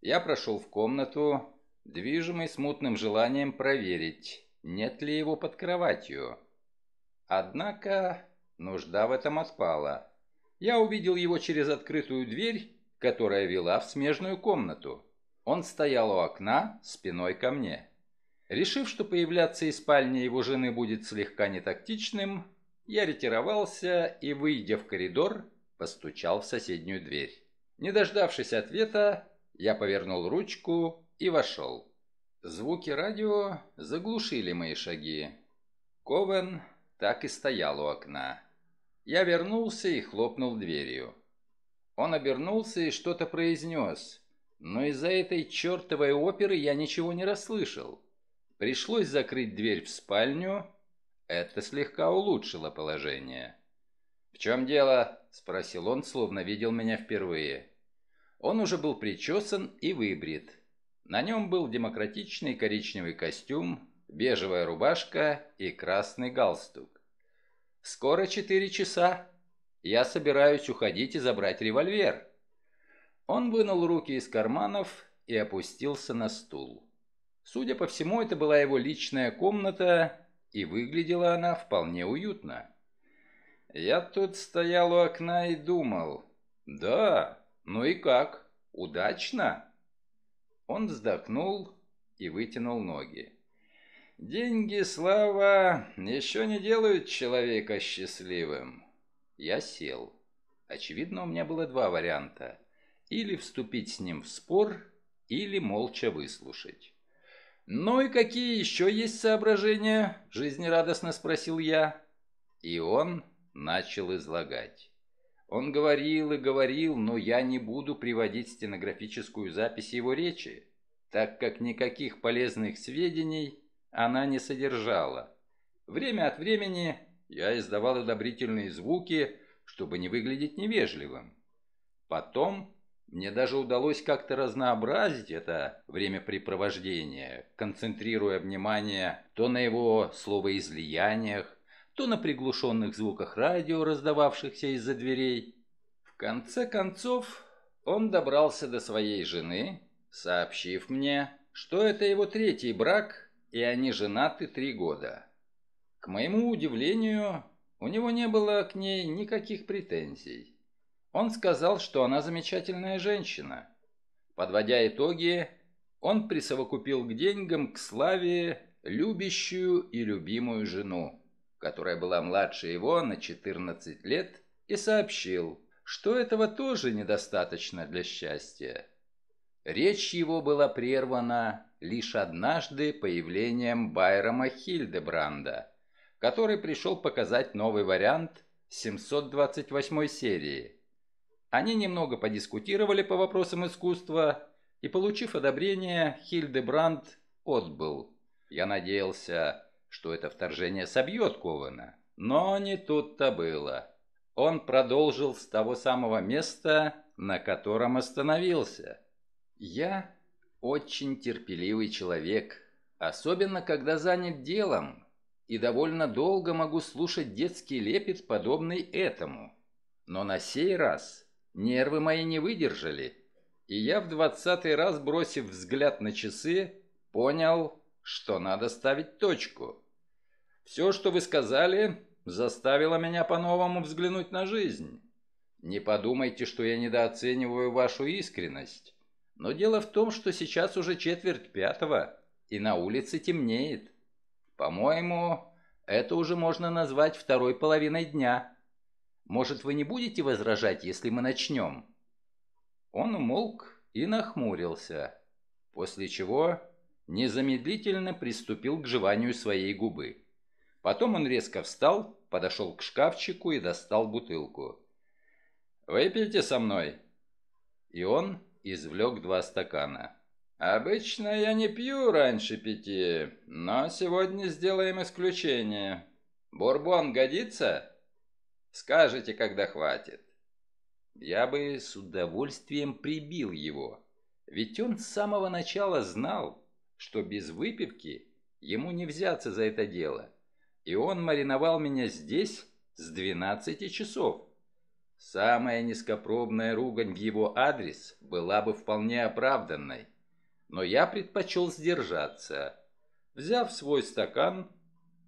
Я прошел в комнату, движимый смутным желанием проверить, нет ли его под кроватью. Однако нужда в этом отпала. Я увидел его через открытую дверь, которая вела в смежную комнату. Он стоял у окна, спиной ко мне. Решив, что появляться из спальни его жены будет слегка нетактичным, я ретировался и, выйдя в коридор, постучал в соседнюю дверь. Не дождавшись ответа, я повернул ручку и вошел. Звуки радио заглушили мои шаги. Ковен так и стоял у окна. Я вернулся и хлопнул дверью. Он обернулся и что-то произнес, но из-за этой чертовой оперы я ничего не расслышал. Пришлось закрыть дверь в спальню. Это слегка улучшило положение. «В чем дело?» – спросил он, словно видел меня впервые. Он уже был причесан и выбрит. На нем был демократичный коричневый костюм, бежевая рубашка и красный галстук. «Скоро четыре часа. Я собираюсь уходить и забрать револьвер». Он вынул руки из карманов и опустился на стул. Судя по всему, это была его личная комната, и выглядела она вполне уютно. «Я тут стоял у окна и думал. Да, ну и как? Удачно?» Он вздохнул и вытянул ноги. Деньги, слава, еще не делают человека счастливым. Я сел. Очевидно, у меня было два варианта. Или вступить с ним в спор, или молча выслушать. «Ну и какие еще есть соображения?» – жизнерадостно спросил я. И он начал излагать. Он говорил и говорил, но я не буду приводить стенографическую запись его речи, так как никаких полезных сведений она не содержала. Время от времени я издавал одобрительные звуки, чтобы не выглядеть невежливым. Потом мне даже удалось как-то разнообразить это времяпрепровождение, концентрируя внимание то на его словоизлияниях, то на приглушенных звуках радио, раздававшихся из-за дверей. В конце концов, он добрался до своей жены, сообщив мне, что это его третий брак – и они женаты три года. К моему удивлению, у него не было к ней никаких претензий. Он сказал, что она замечательная женщина. Подводя итоги, он присовокупил к деньгам, к славе, любящую и любимую жену, которая была младше его на 14 лет, и сообщил, что этого тоже недостаточно для счастья. Речь его была прервана лишь однажды появлением Байрама Хильдебранда, который пришел показать новый вариант 728 серии. Они немного подискутировали по вопросам искусства, и, получив одобрение, Хильдебранд отбыл. Я надеялся, что это вторжение собьет Кована, но не тут-то было. Он продолжил с того самого места, на котором остановился. Я очень терпеливый человек, особенно когда занят делом, и довольно долго могу слушать детский лепет, подобный этому. Но на сей раз нервы мои не выдержали, и я в двадцатый раз, бросив взгляд на часы, понял, что надо ставить точку. Все, что вы сказали, заставило меня по-новому взглянуть на жизнь. Не подумайте, что я недооцениваю вашу искренность. Но дело в том, что сейчас уже четверть пятого, и на улице темнеет. По-моему, это уже можно назвать второй половиной дня. Может, вы не будете возражать, если мы начнем?» Он умолк и нахмурился, после чего незамедлительно приступил к жеванию своей губы. Потом он резко встал, подошел к шкафчику и достал бутылку. «Выпейте со мной!» И он извлек два стакана. «Обычно я не пью раньше пяти, но сегодня сделаем исключение. Бурбон годится? Скажете, когда хватит». Я бы с удовольствием прибил его, ведь он с самого начала знал, что без выпивки ему не взяться за это дело. И он мариновал меня здесь с 12 часов. Самая низкопробная ругань в его адрес была бы вполне оправданной, но я предпочел сдержаться. Взяв свой стакан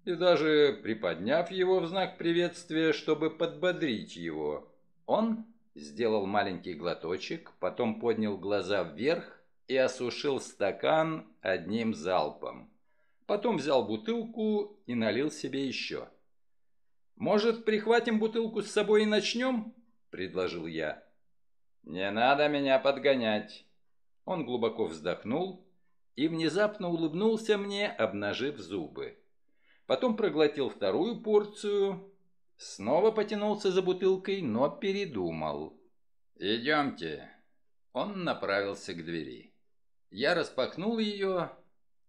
и даже приподняв его в знак приветствия, чтобы подбодрить его, он сделал маленький глоточек, потом поднял глаза вверх и осушил стакан одним залпом. Потом взял бутылку и налил себе еще. «Может, прихватим бутылку с собой и начнем?» — предложил я. «Не надо меня подгонять!» Он глубоко вздохнул и внезапно улыбнулся мне, обнажив зубы. Потом проглотил вторую порцию, снова потянулся за бутылкой, но передумал. «Идемте!» Он направился к двери. Я распахнул ее,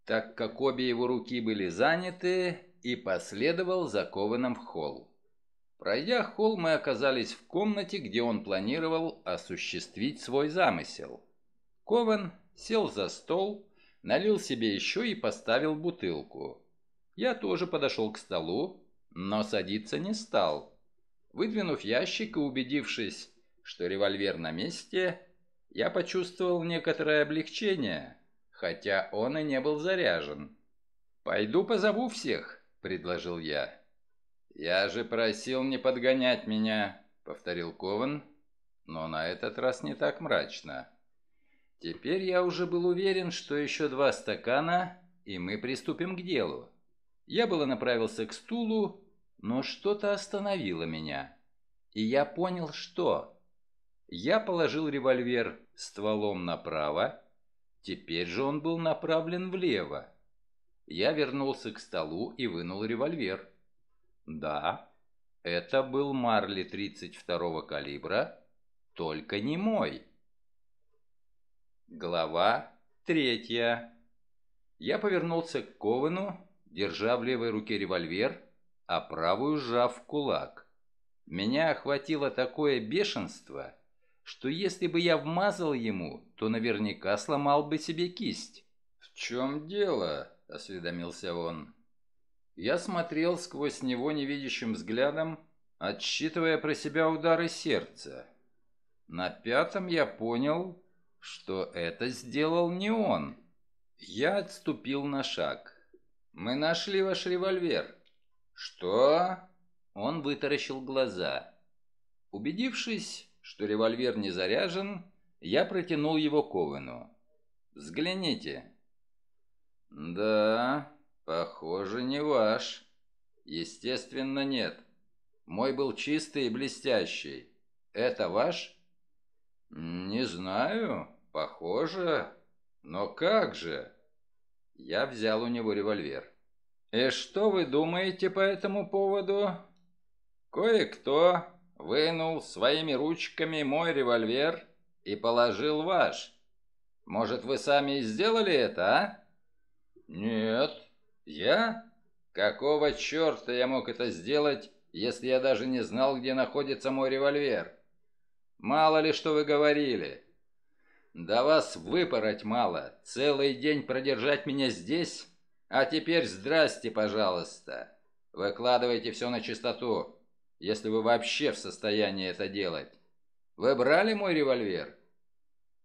так как обе его руки были заняты, и последовал за закованным в холл. Пройдя холл, мы оказались в комнате, где он планировал осуществить свой замысел. Ковен сел за стол, налил себе еще и поставил бутылку. Я тоже подошел к столу, но садиться не стал. Выдвинув ящик и убедившись, что револьвер на месте, я почувствовал некоторое облегчение, хотя он и не был заряжен. «Пойду позову всех», — предложил я. «Я же просил не подгонять меня», — повторил Кован, но на этот раз не так мрачно. Теперь я уже был уверен, что еще два стакана, и мы приступим к делу. Я было направился к стулу, но что-то остановило меня. И я понял, что... Я положил револьвер стволом направо, теперь же он был направлен влево. Я вернулся к столу и вынул револьвер. Да, это был Марли 32-го калибра, только не мой. Глава третья. Я повернулся к Ковану, держа в левой руке револьвер, а правую сжав в кулак. Меня охватило такое бешенство, что если бы я вмазал ему, то наверняка сломал бы себе кисть. «В чем дело?» — осведомился он. Я смотрел сквозь него невидящим взглядом, отсчитывая про себя удары сердца. На пятом я понял, что это сделал не он. Я отступил на шаг. «Мы нашли ваш револьвер». «Что?» Он вытаращил глаза. Убедившись, что револьвер не заряжен, я протянул его Ковену. «Взгляните». «Да, «Похоже, не ваш». «Естественно, нет. Мой был чистый и блестящий. Это ваш?» «Не знаю. Похоже. Но как же?» Я взял у него револьвер. «И что вы думаете по этому поводу?» «Кое-кто вынул своими ручками мой револьвер и положил ваш. Может, вы сами и сделали это, а?» «Нет, «Я? Какого черта я мог это сделать, если я даже не знал, где находится мой револьвер? Мало ли, что вы говорили!» «Да вас выпороть мало, целый день продержать меня здесь? А теперь здрасте, пожалуйста. Выкладывайте все на чистоту, если вы вообще в состоянии это делать. Вы брали мой револьвер?»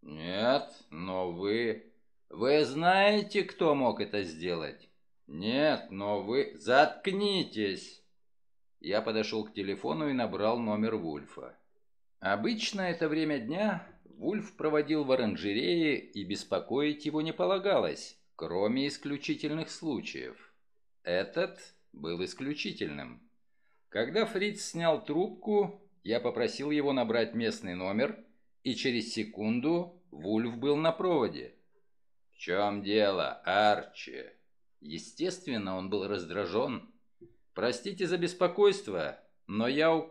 «Нет, но вы...» «Вы знаете, кто мог это сделать?» «Нет, но вы... Заткнитесь!» Я подошел к телефону и набрал номер Вульфа. Обычно это время дня Вульф проводил в оранжерее, и беспокоить его не полагалось, кроме исключительных случаев. Этот был исключительным. Когда Фриц снял трубку, я попросил его набрать местный номер, и через секунду Вульф был на проводе. «В чем дело, Арчи?» Естественно, он был раздражен. «Простите за беспокойство, но я у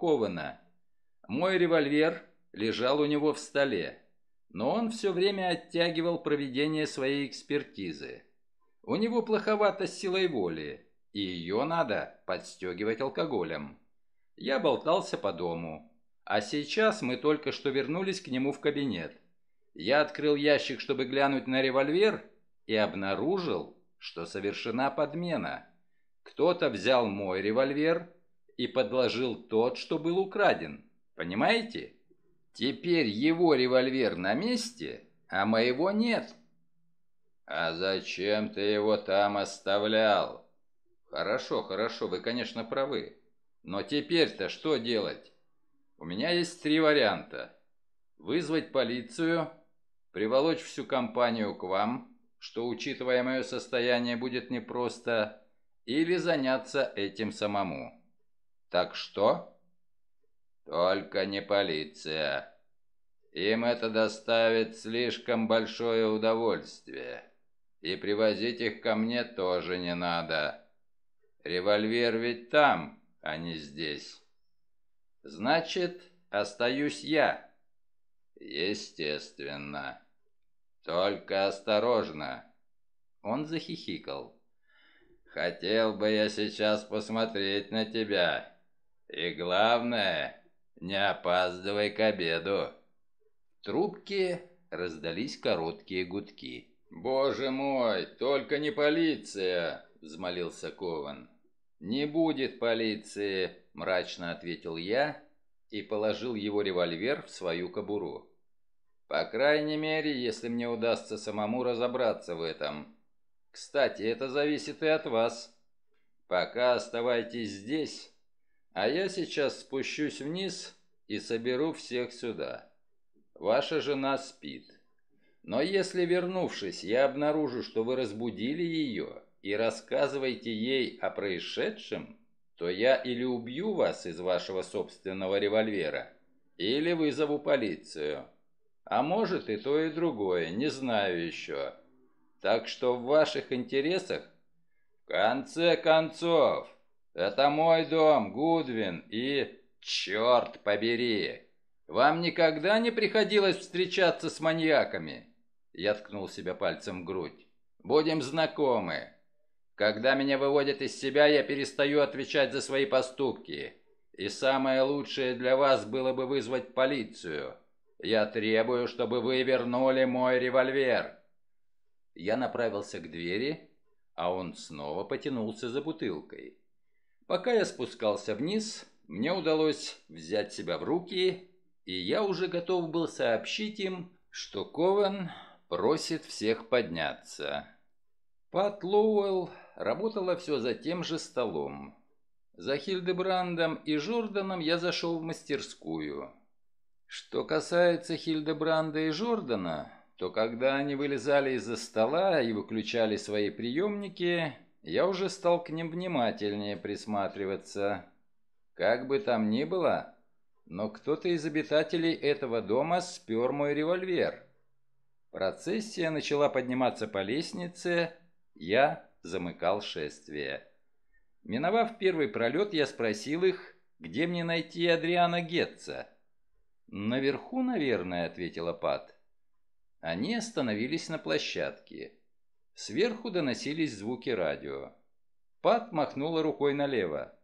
Мой револьвер лежал у него в столе, но он все время оттягивал проведение своей экспертизы. У него плоховато с силой воли, и ее надо подстегивать алкоголем. Я болтался по дому, а сейчас мы только что вернулись к нему в кабинет. Я открыл ящик, чтобы глянуть на револьвер, и обнаружил, что совершена подмена. Кто-то взял мой револьвер и подложил тот, что был украден. Понимаете? Теперь его револьвер на месте, а моего нет. А зачем ты его там оставлял? Хорошо, хорошо, вы, конечно, правы. Но теперь-то что делать? У меня есть три варианта. Вызвать полицию, приволочь всю компанию к вам что, учитывая мое состояние, будет непросто, или заняться этим самому. Так что? Только не полиция. Им это доставит слишком большое удовольствие. И привозить их ко мне тоже не надо. Револьвер ведь там, а не здесь. Значит, остаюсь я. Естественно. Только осторожно!» Он захихикал. «Хотел бы я сейчас посмотреть на тебя. И главное, не опаздывай к обеду!» В трубке раздались короткие гудки. «Боже мой, только не полиция!» — взмолился Кован. «Не будет полиции!» — мрачно ответил я и положил его револьвер в свою кобуру. По крайней мере, если мне удастся самому разобраться в этом. Кстати, это зависит и от вас. Пока оставайтесь здесь, а я сейчас спущусь вниз и соберу всех сюда. Ваша жена спит. Но если, вернувшись, я обнаружу, что вы разбудили ее и рассказываете ей о происшедшем, то я или убью вас из вашего собственного револьвера, или вызову полицию». А может и то, и другое, не знаю еще. Так что в ваших интересах... В конце концов, это мой дом, Гудвин, и... Черт побери! Вам никогда не приходилось встречаться с маньяками? Я ткнул себя пальцем в грудь. Будем знакомы. Когда меня выводят из себя, я перестаю отвечать за свои поступки. И самое лучшее для вас было бы вызвать полицию. Я требую, чтобы вы вернули мой револьвер. Я направился к двери, а он снова потянулся за бутылкой. Пока я спускался вниз, мне удалось взять себя в руки, и я уже готов был сообщить им, что Кован просит всех подняться. Пат Лоуэлл работала все за тем же столом. За Хильдебрандом и Жорданом я зашел в мастерскую. Что касается Хильдебранда и Жордана, то когда они вылезали из-за стола и выключали свои приемники, я уже стал к ним внимательнее присматриваться. Как бы там ни было, но кто-то из обитателей этого дома спер мой револьвер. Процессия начала подниматься по лестнице, я замыкал шествие. Миновав первый пролет, я спросил их, где мне найти Адриана Гетца – «Наверху, наверное», — ответила Пат. Они остановились на площадке. Сверху доносились звуки радио. Пат махнула рукой налево.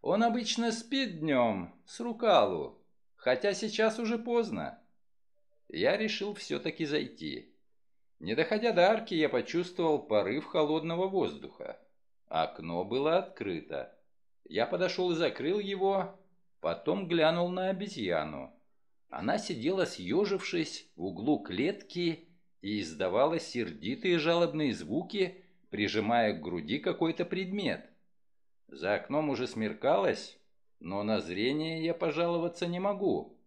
«Он обычно спит днем, с рукалу, хотя сейчас уже поздно». Я решил все-таки зайти. Не доходя до арки, я почувствовал порыв холодного воздуха. Окно было открыто. Я подошел и закрыл его, потом глянул на обезьяну. Она сидела съежившись в углу клетки и издавала сердитые жалобные звуки, прижимая к груди какой-то предмет. За окном уже смеркалось, но на зрение я пожаловаться не могу.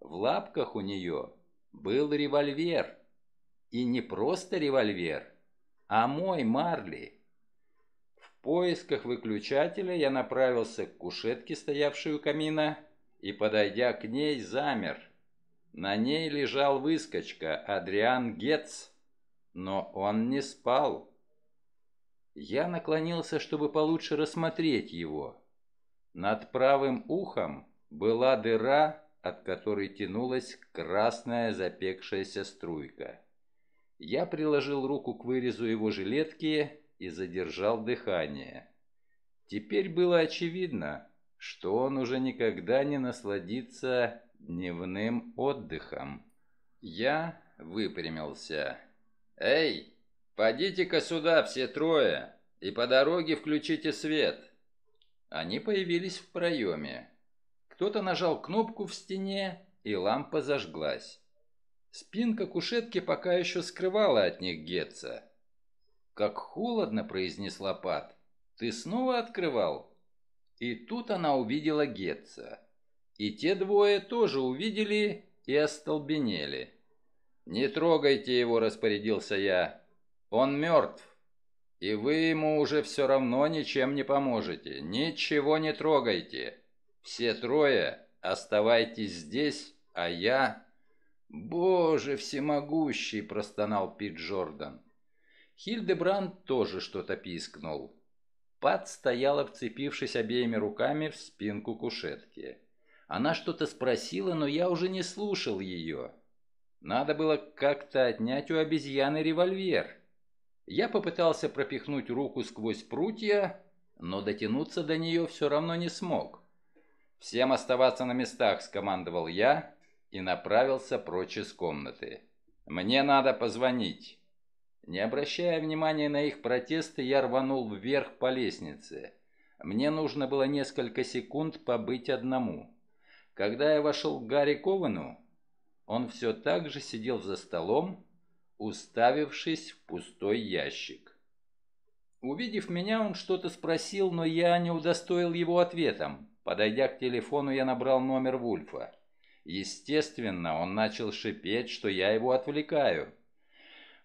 В лапках у нее был револьвер. И не просто револьвер, а мой Марли. В поисках выключателя я направился к кушетке, стоявшей у камина, и, подойдя к ней, замер. На ней лежал выскочка Адриан Гетц, но он не спал. Я наклонился, чтобы получше рассмотреть его. Над правым ухом была дыра, от которой тянулась красная запекшаяся струйка. Я приложил руку к вырезу его жилетки и задержал дыхание. Теперь было очевидно, что он уже никогда не насладится дневным отдыхом. Я выпрямился. «Эй, подите-ка сюда все трое, и по дороге включите свет!» Они появились в проеме. Кто-то нажал кнопку в стене, и лампа зажглась. Спинка кушетки пока еще скрывала от них Гетца. «Как холодно!» — произнесла Пат. «Ты снова открывал?» И тут она увидела Гетца. И те двое тоже увидели и остолбенели. «Не трогайте его», — распорядился я. «Он мертв, и вы ему уже все равно ничем не поможете. Ничего не трогайте. Все трое оставайтесь здесь, а я...» «Боже всемогущий!» — простонал Пит Джордан. Хильдебранд тоже что-то пискнул. Пат стояла, вцепившись обеими руками в спинку кушетки. Она что-то спросила, но я уже не слушал ее. Надо было как-то отнять у обезьяны револьвер. Я попытался пропихнуть руку сквозь прутья, но дотянуться до нее все равно не смог. «Всем оставаться на местах», — скомандовал я и направился прочь из комнаты. «Мне надо позвонить». Не обращая внимания на их протесты, я рванул вверх по лестнице. Мне нужно было несколько секунд побыть одному. Когда я вошел к Гарри Ковану, он все так же сидел за столом, уставившись в пустой ящик. Увидев меня, он что-то спросил, но я не удостоил его ответом. Подойдя к телефону, я набрал номер Вульфа. Естественно, он начал шипеть, что я его отвлекаю.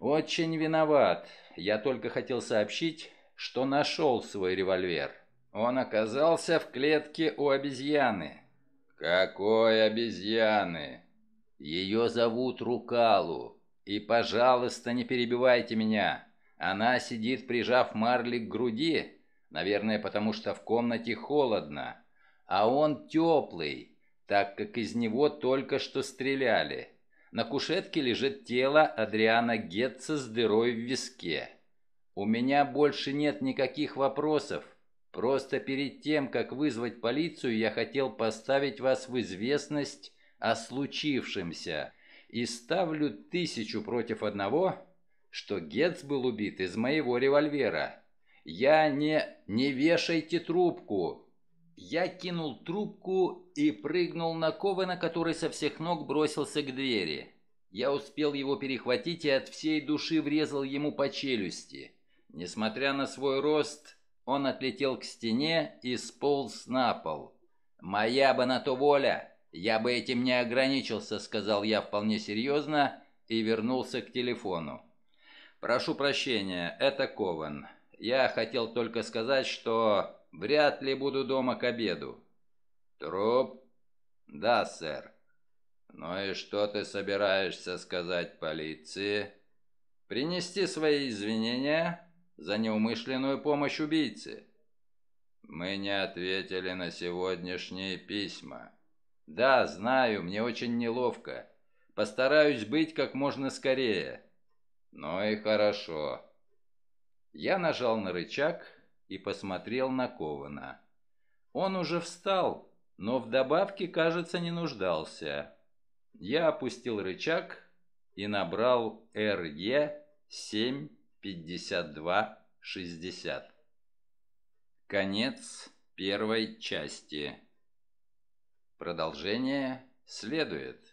«Очень виноват. Я только хотел сообщить, что нашел свой револьвер. Он оказался в клетке у обезьяны». «Какой обезьяны?» «Ее зовут Рукалу. И, пожалуйста, не перебивайте меня. Она сидит, прижав Марли к груди, наверное, потому что в комнате холодно. А он теплый, так как из него только что стреляли. На кушетке лежит тело Адриана Гетца с дырой в виске. У меня больше нет никаких вопросов. Просто перед тем, как вызвать полицию, я хотел поставить вас в известность о случившемся. И ставлю тысячу против одного, что Гетц был убит из моего револьвера. Я не... Не вешайте трубку. Я кинул трубку и прыгнул на Ковена, который со всех ног бросился к двери. Я успел его перехватить и от всей души врезал ему по челюсти. Несмотря на свой рост, он отлетел к стене и сполз на пол. «Моя бы на то воля! Я бы этим не ограничился», — сказал я вполне серьезно и вернулся к телефону. «Прошу прощения, это Кован. Я хотел только сказать, что...» Вряд ли буду дома к обеду». «Труп?» «Да, сэр». «Ну и что ты собираешься сказать полиции?» «Принести свои извинения за неумышленную помощь убийце». «Мы не ответили на сегодняшние письма». «Да, знаю, мне очень неловко. Постараюсь быть как можно скорее». «Ну и хорошо». Я нажал на рычаг, и посмотрел на Кована. Он уже встал, но в добавке, кажется, не нуждался. Я опустил рычаг и набрал РЕ 75260. Конец первой части. Продолжение следует.